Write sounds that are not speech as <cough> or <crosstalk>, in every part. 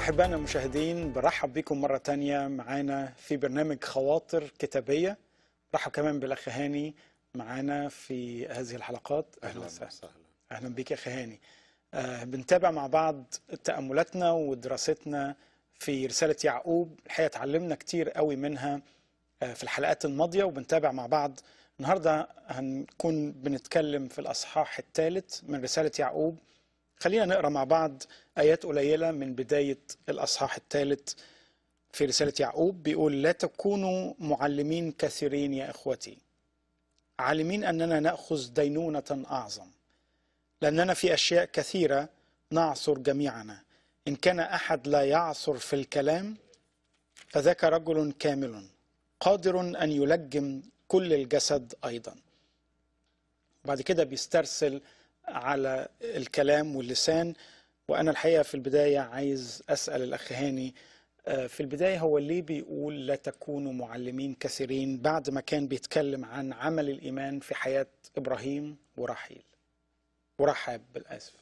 أحبائنا المشاهدين برحب بكم مرة تانية معانا في برنامج خواطر كتابية رحب كمان بالأخ هاني معانا في هذه الحلقات أهلا وسهلا أهلا بك يا أخ هاني آه بنتابع مع بعض تأملاتنا ودراستنا في رسالة يعقوب الحقيقة اتعلمنا كتير قوي منها آه في الحلقات الماضية وبنتابع مع بعض النهاردة هنكون بنتكلم في الأصحاح الثالث من رسالة يعقوب خلينا نقرأ مع بعض آيات قليلة من بداية الأصحاح الثالث في رسالة يعقوب بيقول لا تكونوا معلمين كثيرين يا إخوتي عالمين أننا نأخذ دينونة أعظم لأننا في أشياء كثيرة نعصر جميعنا إن كان أحد لا يعصر في الكلام فذاك رجل كامل قادر أن يلجم كل الجسد أيضا بعد كده بيسترسل على الكلام واللسان وانا الحقيقه في البدايه عايز اسال الاخ هاني آه، في البدايه هو ليه بيقول لا تكونوا معلمين كثيرين بعد ما كان بيتكلم عن عمل الايمان في حياه ابراهيم ورحيل ورحاب بالاسف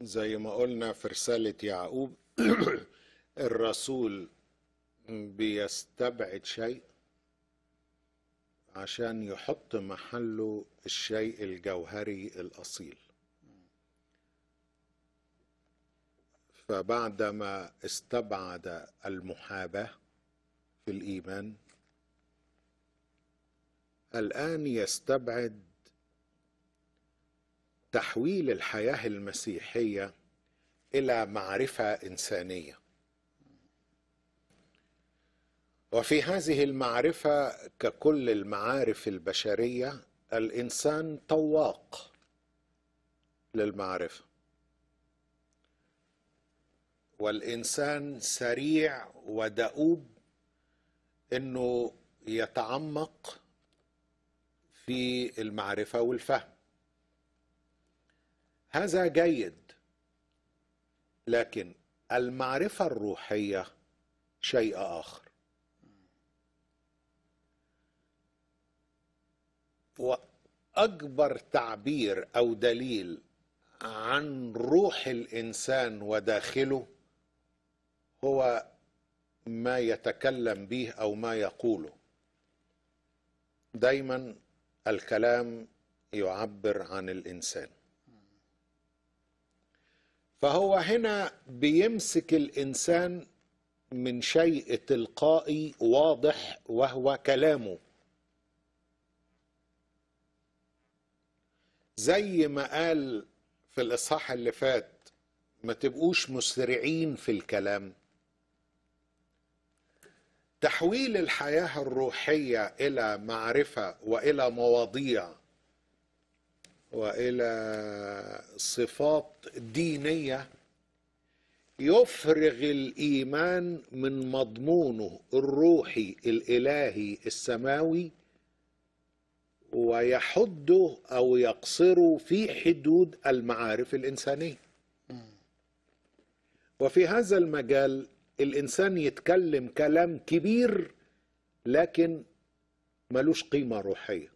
زي ما قلنا في رساله يعقوب <clears throat> الرسول بيستبعد شيء عشان يحط محله الشيء الجوهري الاصيل فبعدما استبعد المحابه في الايمان الان يستبعد تحويل الحياه المسيحيه الى معرفه انسانيه وفي هذه المعرفه ككل المعارف البشريه الانسان طواق للمعرفه والإنسان سريع ودؤوب أنه يتعمق في المعرفة والفهم هذا جيد لكن المعرفة الروحية شيء آخر وأكبر تعبير أو دليل عن روح الإنسان وداخله هو ما يتكلم به او ما يقوله دايما الكلام يعبر عن الانسان فهو هنا بيمسك الانسان من شيء تلقائي واضح وهو كلامه زي ما قال في الاصحاح اللي فات ما تبقوش مسرعين في الكلام تحويل الحياه الروحيه الى معرفه والى مواضيع والى صفات دينيه يفرغ الايمان من مضمونه الروحي الالهي السماوي ويحده او يقصره في حدود المعارف الانسانيه وفي هذا المجال الانسان يتكلم كلام كبير لكن ملوش قيمه روحيه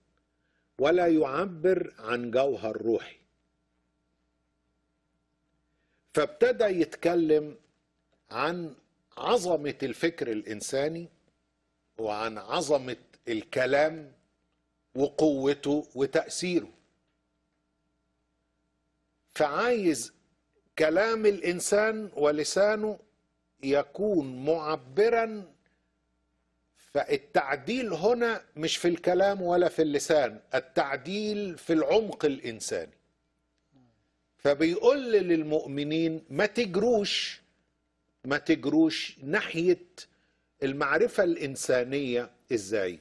ولا يعبر عن جوهر روحي فابتدى يتكلم عن عظمه الفكر الانساني وعن عظمه الكلام وقوته وتاثيره فعايز كلام الانسان ولسانه يكون معبرا فالتعديل هنا مش في الكلام ولا في اللسان التعديل في العمق الإنساني فبيقول للمؤمنين ما تجروش ما تجروش ناحية المعرفة الإنسانية إزاي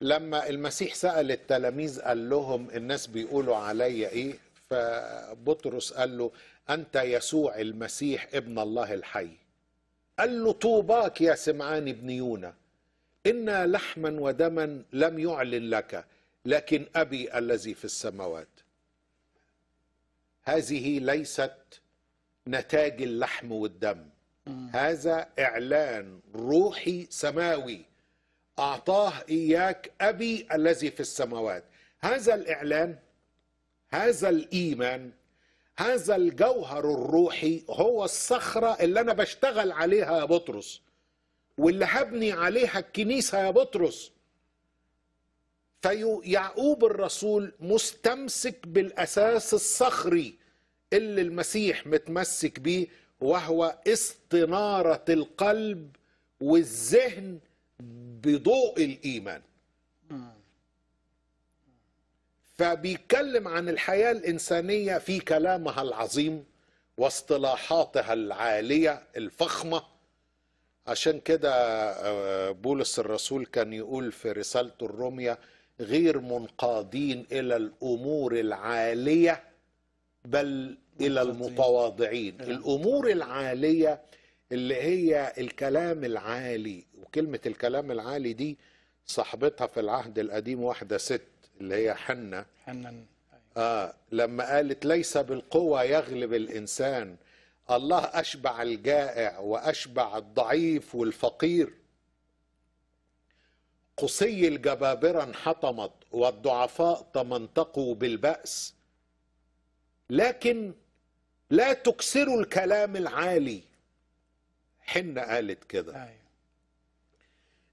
لما المسيح سأل التلاميذ قال لهم الناس بيقولوا عليا إيه فبطرس قال له أنت يسوع المسيح ابن الله الحي قال له طوباك يا سمعان ابن يونا إنا لحما ودما لم يعلن لك لكن أبي الذي في السماوات هذه ليست نتاج اللحم والدم هذا إعلان روحي سماوي أعطاه إياك أبي الذي في السماوات هذا الإعلان هذا الإيمان هذا الجوهر الروحي هو الصخرة اللي أنا بشتغل عليها يا بطرس واللي هبني عليها الكنيسة يا بطرس فيعقوب الرسول مستمسك بالأساس الصخري اللي المسيح متمسك بيه وهو استنارة القلب والذهن بضوء الإيمان فبيتكلم عن الحياة الإنسانية في كلامها العظيم واصطلاحاتها العالية الفخمة عشان كده آه، بولس الرسول كان يقول في رسالته الرومية غير منقادين إلى الأمور العالية بل إلى المتواضعين الأمور العالية اللي هي الكلام العالي وكلمة الكلام العالي دي صاحبتها في العهد القديم واحدة ست اللي هي حنة حنن آه لما قالت ليس بالقوة يغلب الإنسان الله أشبع الجائع وأشبع الضعيف والفقير قصي الجبابرة انحطمت والضعفاء تمنطقوا بالبأس لكن لا تكسروا الكلام العالي حنة قالت كده أيوه.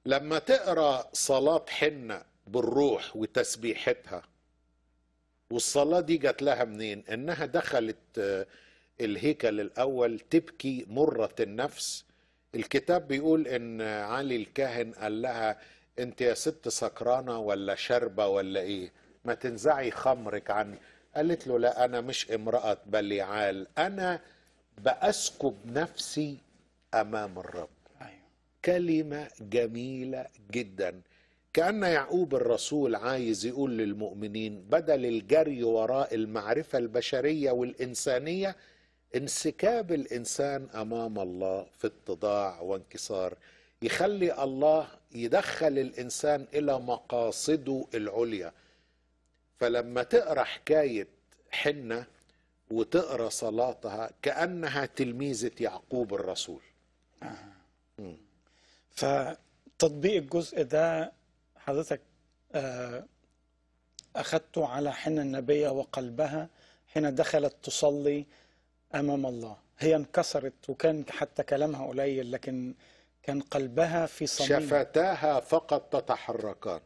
لما تقرا صلاة حنة بالروح وتسبيحتها والصلاة دي جت لها منين انها دخلت آه، الهيكل الاول تبكي مرة النفس الكتاب بيقول ان علي الكاهن قال لها انت يا ست سكرانة ولا شاربة ولا ايه ما تنزعي خمرك عن قالت له لا انا مش امرأة بليعال انا بأسكب نفسي امام الرب أيوه. كلمة جميلة جدا كأن يعقوب الرسول عايز يقول للمؤمنين بدل الجري وراء المعرفة البشرية والإنسانية انسكاب الإنسان أمام الله في اتضاع وانكسار يخلي الله يدخل الإنسان إلى مقاصده العليا فلما تقرأ حكاية حنة وتقرأ صلاتها كأنها تلميذة يعقوب الرسول آه. فتطبيق الجزء ده حضرتك آه، أخذت على حنى النبي وقلبها حين دخلت تصلي أمام الله هي انكسرت وكان حتى كلامها قليل لكن كان قلبها في صميم شفتاها فقط تتحركان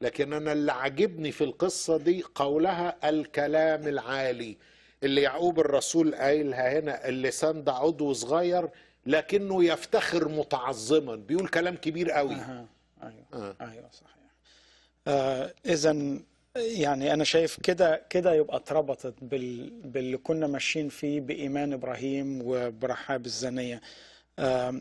لكن أنا اللي عجبني في القصة دي قولها الكلام العالي اللي يعقوب الرسول قايلها هنا اللسان ده عضو صغير لكنه يفتخر متعظما بيقول كلام كبير قوي أه. ايوه آه. ايوه صحيح آه اذا يعني انا شايف كده كده يبقى اتربطت بال... باللي كنا ماشيين فيه بايمان ابراهيم وبرحاب الزانيه آه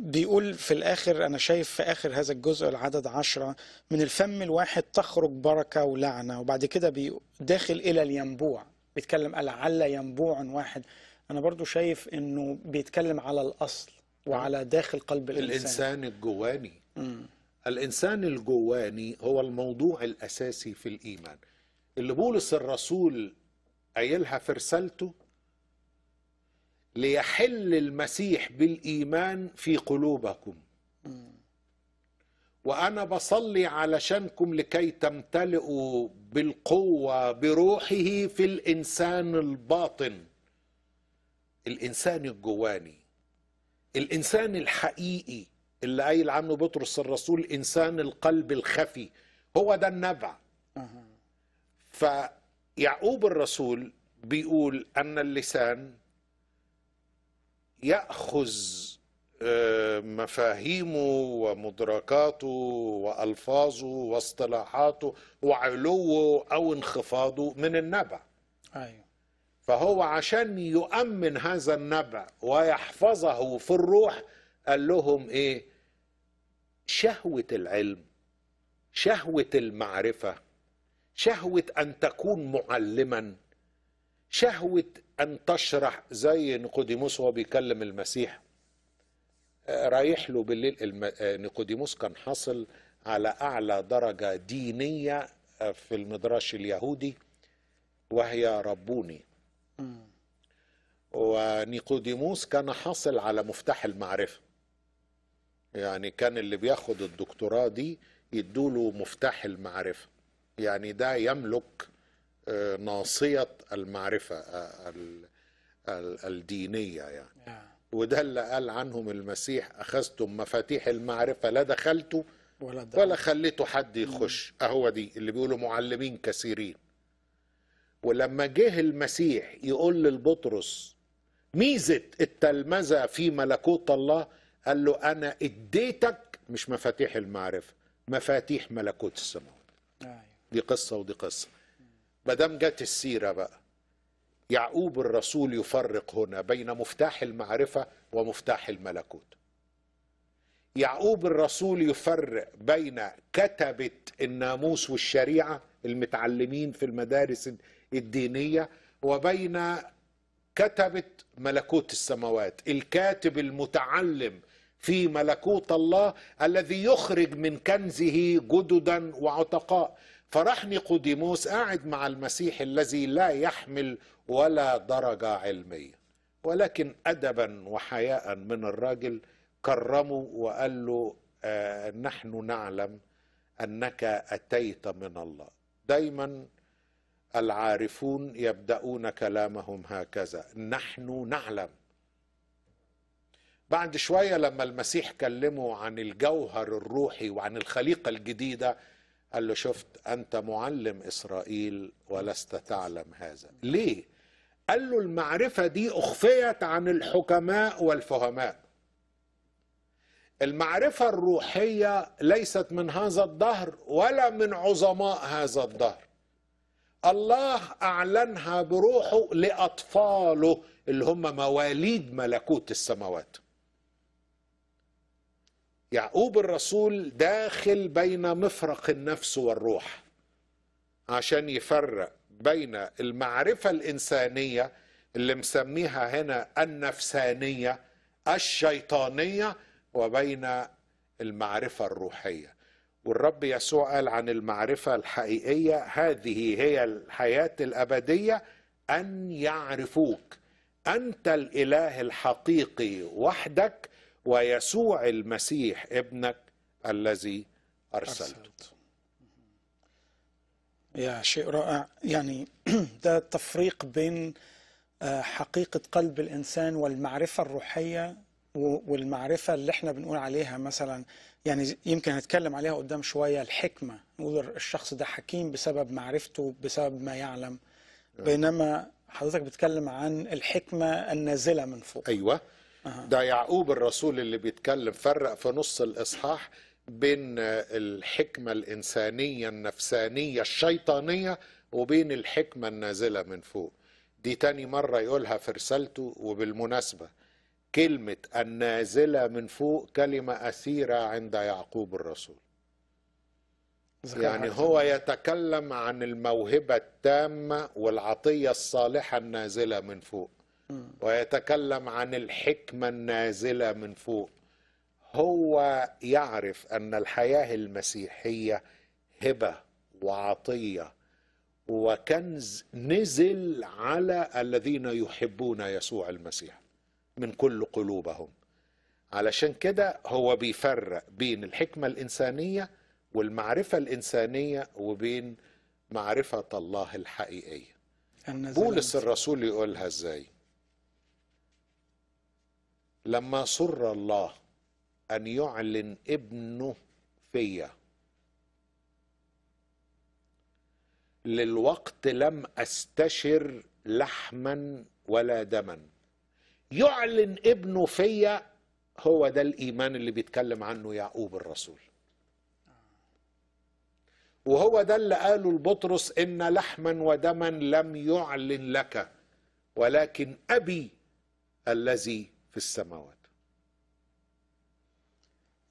بيقول في الآخر أنا شايف في آخر هذا الجزء العدد عشرة من الفم الواحد تخرج بركة ولعنة وبعد كده داخل إلى الينبوع بيتكلم لعل ينبوع واحد أنا برضو شايف أنه بيتكلم على الأصل وعلى داخل قلب الإنسان الإنسان الجواني الإنسان الجواني هو الموضوع الأساسي في الإيمان اللي بولس الرسول قايلها في رسالته ليحل المسيح بالإيمان في قلوبكم وأنا بصلي علشانكم لكي تمتلئوا بالقوة بروحه في الإنسان الباطن الإنسان الجواني الإنسان الحقيقي اللي قايل عنه بطرس الرسول إنسان القلب الخفي هو ده النبع فيعقوب الرسول بيقول أن اللسان يأخذ آه، مفاهيمه ومدركاته وألفاظه واصطلاحاته وعلوه أو انخفاضه من النبع أيوة. فهو عشان يؤمن هذا النبع ويحفظه في الروح قال لهم إيه شهوه العلم شهوه المعرفه شهوه ان تكون معلما شهوه ان تشرح زي نيقوديموس وهو بيكلم المسيح آه، رايح له بالليل آه، نيقوديموس كان حاصل على اعلى درجه دينيه آه، في المدرش اليهودي وهي ربوني ونيقوديموس كان حاصل على مفتاح المعرفه يعني كان اللي بياخد الدكتوراه دي يدوله مفتاح المعرفة يعني ده يملك آه، ناصية المعرفة آه، الدينية يعني آه. وده اللي قال عنهم المسيح أخذتم مفاتيح المعرفة لا دخلتوا ولا, ولا خليتوا حد يخش أهو دي اللي بيقولوا معلمين كثيرين ولما جه المسيح يقول للبطرس ميزة التلمذة في ملكوت الله قال له انا اديتك مش مفاتيح المعرفه مفاتيح ملكوت السماوات أيوه. دي قصه ودي قصه ما دام جت السيره بقى يعقوب الرسول يفرق هنا بين مفتاح المعرفه ومفتاح الملكوت يعقوب الرسول يفرق بين كتبه الناموس والشريعه المتعلمين في المدارس الدينيه وبين كتبه ملكوت السماوات الكاتب المتعلم في ملكوت الله الذي يخرج من كنزه جددا وعتقاء فرح نيقوديموس قاعد مع المسيح الذي لا يحمل ولا درجة علمية ولكن أدبا وحياء من الراجل كرمه وقال له آه نحن نعلم أنك أتيت من الله دايما العارفون يبدأون كلامهم هكذا نحن نعلم بعد شوية لما المسيح كلمه عن الجوهر الروحي وعن الخليقة الجديدة قال له شفت أنت معلم إسرائيل ولست تعلم هذا ليه؟ قال له المعرفة دي أخفيت عن الحكماء والفهماء المعرفة الروحية ليست من هذا الدهر ولا من عظماء هذا الدهر الله أعلنها بروحه لأطفاله اللي هم مواليد ملكوت السماوات يعقوب الرسول داخل بين مفرق النفس والروح عشان يفرق بين المعرفة الإنسانية اللي مسميها هنا النفسانية الشيطانية وبين المعرفة الروحية والرب يسوع قال عن المعرفة الحقيقية هذه هي الحياة الأبدية أن يعرفوك أنت الإله الحقيقي وحدك ويسوع المسيح ابنك الذي أرسلته أرسلت. يا شيء رائع يعني <clears throat> ده تفريق بين آه، حقيقة قلب الإنسان والمعرفة الروحية والمعرفة اللي احنا بنقول عليها مثلا يعني يمكن هنتكلم عليها قدام شوية الحكمة نقول الشخص ده حكيم بسبب معرفته بسبب ما يعلم نعم. بينما حضرتك بتتكلم عن الحكمة النازلة من فوق أيوة ده يعقوب الرسول اللي بيتكلم فرق في نص الإصحاح بين الحكمة الإنسانية النفسانية الشيطانية وبين الحكمة النازلة من فوق دي تاني مرة يقولها في رسالته وبالمناسبة كلمة النازلة من فوق كلمة أثيرة عند يعقوب الرسول يعني هو يتكلم عن الموهبة التامة والعطية الصالحة النازلة من فوق ويتكلم عن الحكمة النازلة من فوق هو يعرف أن الحياة المسيحية هبة وعطية وكنز نزل على الذين يحبون يسوع المسيح من كل قلوبهم علشان كده هو بيفرق بين الحكمة الإنسانية والمعرفة الإنسانية وبين معرفة الله الحقيقية بولس الرسول يقولها إزاي لما سر الله ان يعلن ابنه فيا للوقت لم استشر لحما ولا دما يعلن ابنه فيا هو ده الايمان اللي بيتكلم عنه يعقوب الرسول وهو ده اللي قاله البطرس ان لحما ودما لم يعلن لك ولكن ابي الذي في السماوات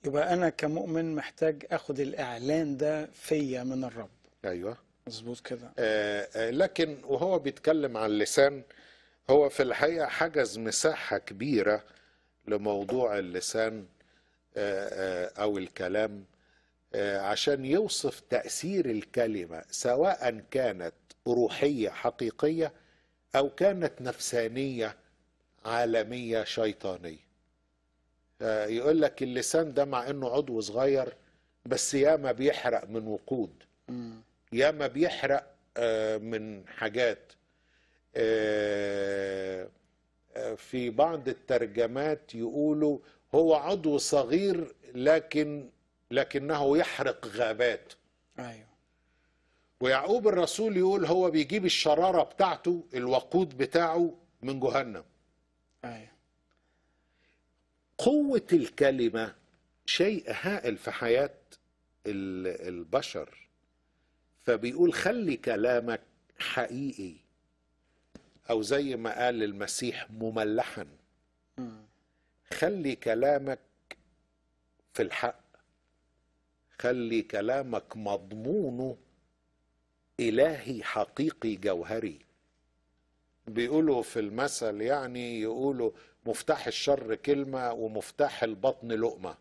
يبقى أنا كمؤمن محتاج أخد الإعلان ده فيا من الرب أيوه مظبوط كده آه, آه، لكن وهو بيتكلم عن اللسان هو في الحقيقة حجز مساحة كبيرة لموضوع اللسان آه، آه، أو الكلام عشان يوصف تأثير الكلمة سواء كانت روحية حقيقية أو كانت نفسانية عالمية شيطانية آه، يقول لك اللسان ده مع انه عضو صغير بس ياما بيحرق من وقود ياما بيحرق آه، من حاجات آه، في بعض الترجمات يقولوا هو عضو صغير لكن لكنه يحرق غابات ايوه ويعقوب الرسول يقول هو بيجيب الشراره بتاعته الوقود بتاعه من جهنم آية. قوة الكلمة شيء هائل في حياة البشر فبيقول خلي كلامك حقيقي أو زي ما قال المسيح مملحا خلي كلامك في الحق خلي كلامك مضمونه إلهي حقيقي جوهري بيقولوا في المثل يعني يقولوا مفتاح الشر كلمة ومفتاح البطن لقمة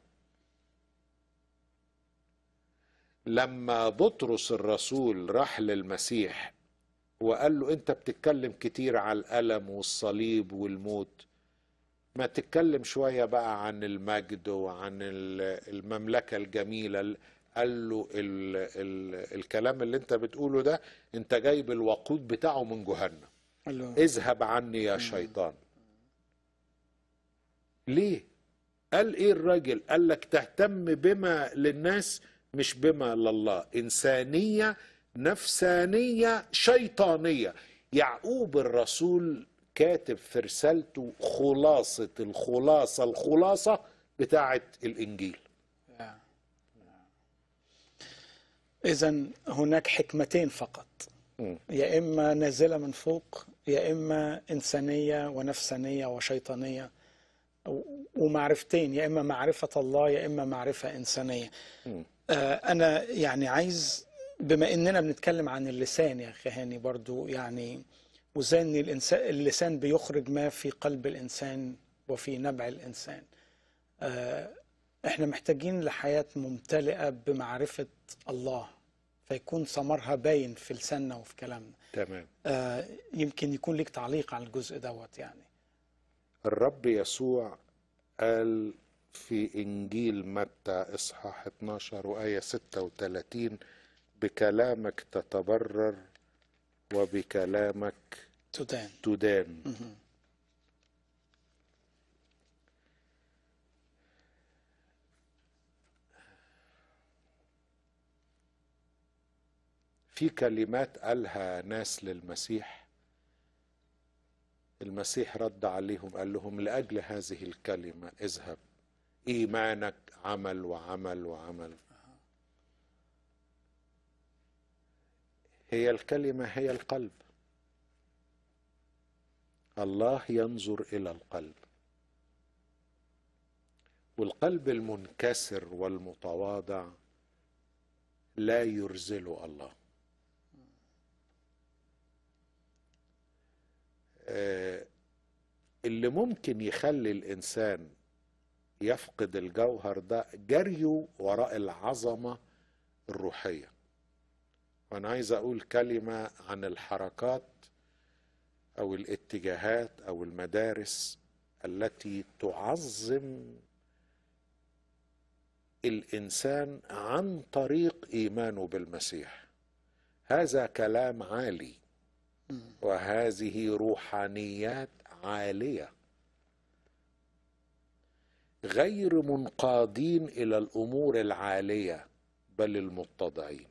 لما بطرس الرسول راح للمسيح وقال له انت بتتكلم كتير على الألم والصليب والموت ما تتكلم شوية بقى عن المجد وعن المملكة الجميلة قال له الـ الـ الكلام اللي انت بتقوله ده انت جايب الوقود بتاعه من جهنم الله. اذهب عني يا شيطان ليه قال ايه الراجل قال لك تهتم بما للناس مش بما لله انسانيه نفسانيه شيطانيه يعقوب الرسول كاتب في رسالته خلاصه الخلاصه الخلاصه بتاعه الانجيل اذا هناك حكمتين فقط يا اما نازله من فوق يا إما إنسانية ونفسانية وشيطانية ومعرفتين يا إما معرفة الله يا إما معرفة إنسانية آه، أنا يعني عايز بما إننا بنتكلم عن اللسان يا أخي هاني برضو يعني وزي إن الإنسان اللسان بيخرج ما في قلب الإنسان وفي نبع الإنسان آه، احنا محتاجين لحياة ممتلئة بمعرفة الله فيكون ثمرها باين في لساننا وفي كلامنا تمام آه يمكن يكون لك تعليق على الجزء دوت يعني الرب يسوع قال في إنجيل متى إصحاح 12 وآية 36 بكلامك تتبرر وبكلامك تدان تدان في كلمات قالها ناس للمسيح المسيح رد عليهم قال لهم لاجل هذه الكلمه اذهب ايمانك عمل وعمل وعمل هي الكلمه هي القلب الله ينظر الى القلب والقلب المنكسر والمتواضع لا يرزل الله آه، اللي ممكن يخلي الانسان يفقد الجوهر ده جريه وراء العظمه الروحيه وانا عايز اقول كلمه عن الحركات او الاتجاهات او المدارس التي تعظم الانسان عن طريق ايمانه بالمسيح هذا كلام عالي وهذه روحانيات عاليه غير منقادين الى الامور العاليه بل المتضعين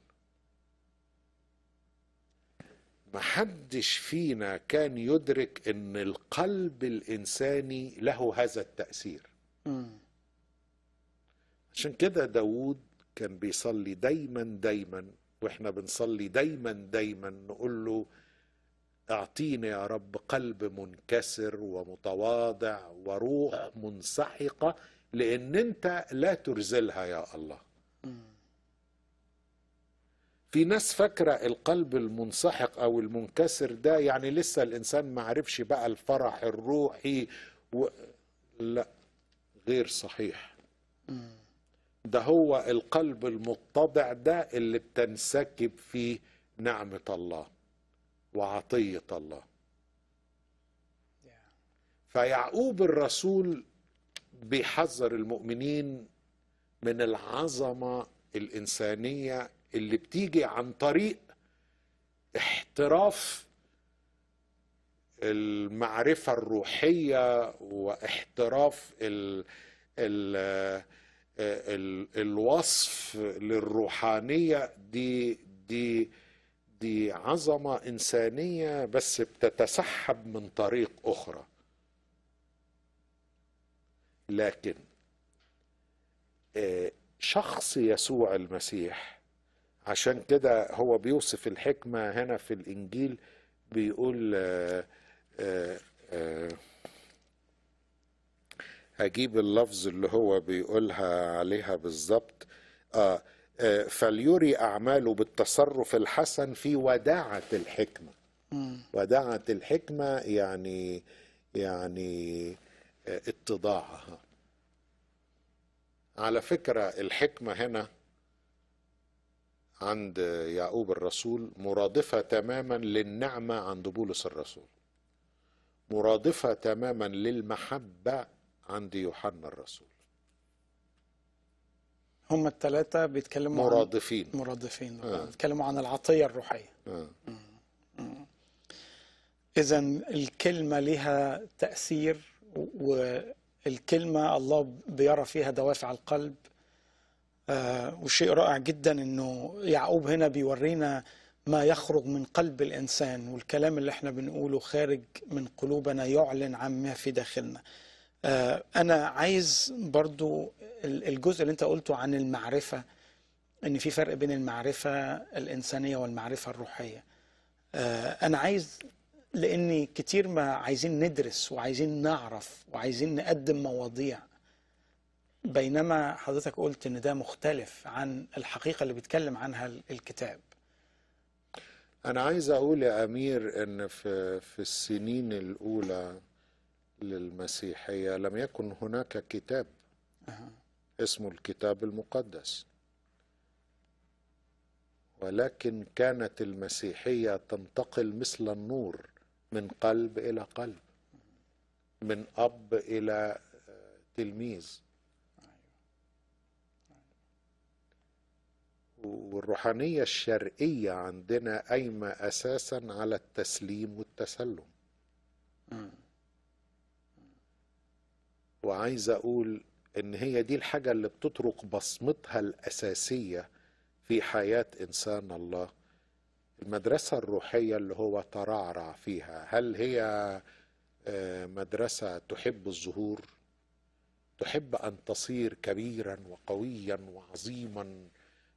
محدش فينا كان يدرك ان القلب الانساني له هذا التاثير عشان كده داوود كان بيصلي دايما دايما واحنا بنصلي دايما دايما نقول له اعطيني يا رب قلب منكسر ومتواضع وروح منسحقه لان انت لا ترزلها يا الله في ناس فاكره القلب المنسحق او المنكسر ده يعني لسه الانسان ما عرفش بقى الفرح الروحي و... لا غير صحيح ده هو القلب المتضع ده اللي بتنسكب فيه نعمه الله وعطيه الله فيعقوب الرسول بيحذر المؤمنين من العظمه الانسانيه اللي بتيجي عن طريق احتراف المعرفة الروحية واحتراف ال ال الـ الوصف للروحانية دي دي دي عظمة إنسانية بس بتتسحب من طريق أخرى لكن آه، شخص يسوع المسيح عشان كده هو بيوصف الحكمة هنا في الإنجيل بيقول أجيب آه، آه، اللفظ اللي هو بيقولها عليها بالظبط آه فليري أعماله بالتصرف الحسن في وداعة الحكمة وداعة الحكمة يعني يعني آه، اتضاعها على فكرة الحكمة هنا عند يعقوب الرسول مرادفة تماما للنعمة عند بولس الرسول مرادفة تماما للمحبة عند يوحنا الرسول هم التلاتة بيتكلموا مرادفين عن مرادفين آه. بيتكلموا عن العطية الروحية آه. إذا الكلمة لها تأثير والكلمة الله بيرى فيها دوافع القلب آه وشيء رائع جدا إنه يعقوب هنا بيورينا ما يخرج من قلب الإنسان والكلام اللي احنا بنقوله خارج من قلوبنا يعلن عما في داخلنا آه، انا عايز برضو الجزء اللي انت قلته عن المعرفه ان في فرق بين المعرفه الانسانيه والمعرفه الروحيه آه، انا عايز لأني كتير ما عايزين ندرس وعايزين نعرف وعايزين نقدم مواضيع بينما حضرتك قلت ان ده مختلف عن الحقيقه اللي بيتكلم عنها الكتاب انا عايز اقول يا امير ان في في السنين الاولى للمسيحية لم يكن هناك كتاب اسمه الكتاب المقدس ولكن كانت المسيحية تنتقل مثل النور من قلب إلى قلب من أب إلى آه، تلميذ والروحانية الشرقية عندنا قايمة أساسا على التسليم والتسلم وعايز اقول ان هي دي الحاجه اللي بتترك بصمتها الاساسيه في حياه انسان الله المدرسه الروحيه اللي هو ترعرع فيها هل هي آه، مدرسه تحب الظهور تحب ان تصير كبيرا وقويا وعظيما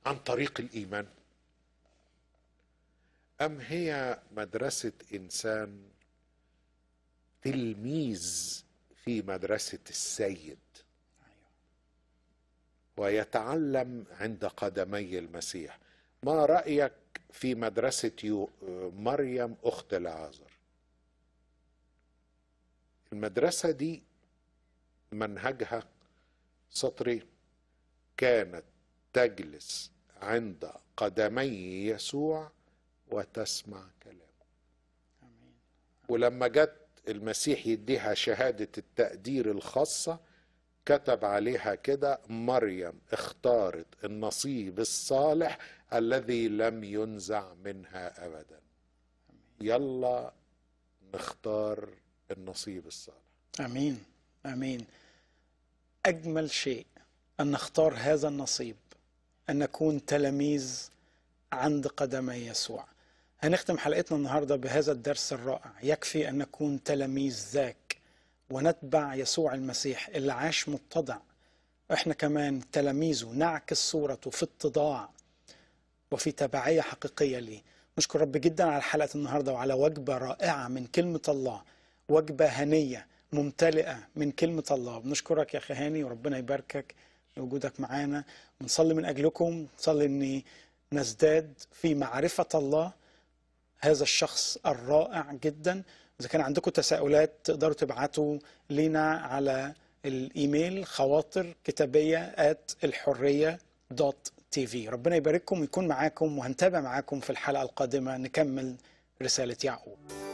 عن طريق الايمان ام هي مدرسه انسان تلميذ في مدرسة السيد ويتعلم عند قدمي المسيح ما رأيك في مدرسة مريم أخت العازر المدرسة دي منهجها سطرين كانت تجلس عند قدمي يسوع وتسمع كلامه ولما جت المسيح يديها شهادة التقدير الخاصة كتب عليها كده مريم اختارت النصيب الصالح الذي لم ينزع منها أبدا يلا نختار النصيب الصالح امين امين اجمل شيء ان نختار هذا النصيب ان نكون تلاميذ عند قدمي يسوع هنختم حلقتنا النهاردة بهذا الدرس الرائع يكفي أن نكون تلاميذ ذاك ونتبع يسوع المسيح اللي عاش متضع احنا كمان تلاميذه نعكس صورته في اتضاع وفي تبعية حقيقية ليه نشكر رب جدا على حلقة النهاردة وعلى وجبة رائعة من كلمة الله وجبة هنية ممتلئة من كلمة الله بنشكرك يا أخي هاني وربنا يباركك لوجودك معانا ونصلي من أجلكم نصلي أني نزداد في معرفة الله هذا الشخص الرائع جدا إذا كان عندكم تساؤلات تقدروا تبعتوا لنا على الإيميل خواطر كتابية at الحرية دوت تي في ربنا يبارككم ويكون معاكم وهنتابع معاكم في الحلقة القادمة نكمل رسالة يعقوب